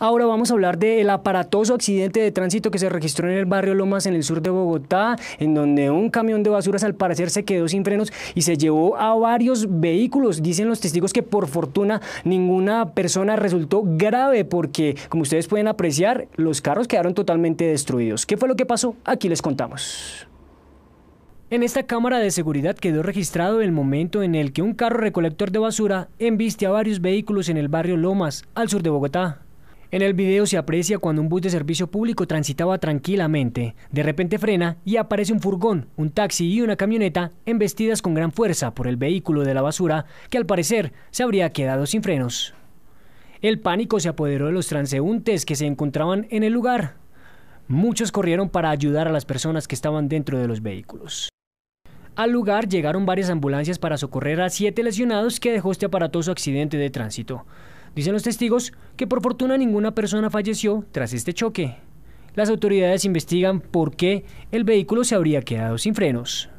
Ahora vamos a hablar del aparatoso accidente de tránsito que se registró en el barrio Lomas en el sur de Bogotá, en donde un camión de basuras al parecer se quedó sin frenos y se llevó a varios vehículos. Dicen los testigos que por fortuna ninguna persona resultó grave porque, como ustedes pueden apreciar, los carros quedaron totalmente destruidos. ¿Qué fue lo que pasó? Aquí les contamos. En esta cámara de seguridad quedó registrado el momento en el que un carro recolector de basura embiste a varios vehículos en el barrio Lomas, al sur de Bogotá. En el video se aprecia cuando un bus de servicio público transitaba tranquilamente. De repente frena y aparece un furgón, un taxi y una camioneta embestidas con gran fuerza por el vehículo de la basura que al parecer se habría quedado sin frenos. El pánico se apoderó de los transeúntes que se encontraban en el lugar. Muchos corrieron para ayudar a las personas que estaban dentro de los vehículos. Al lugar llegaron varias ambulancias para socorrer a siete lesionados que dejó este aparatoso accidente de tránsito. Dicen los testigos que por fortuna ninguna persona falleció tras este choque. Las autoridades investigan por qué el vehículo se habría quedado sin frenos.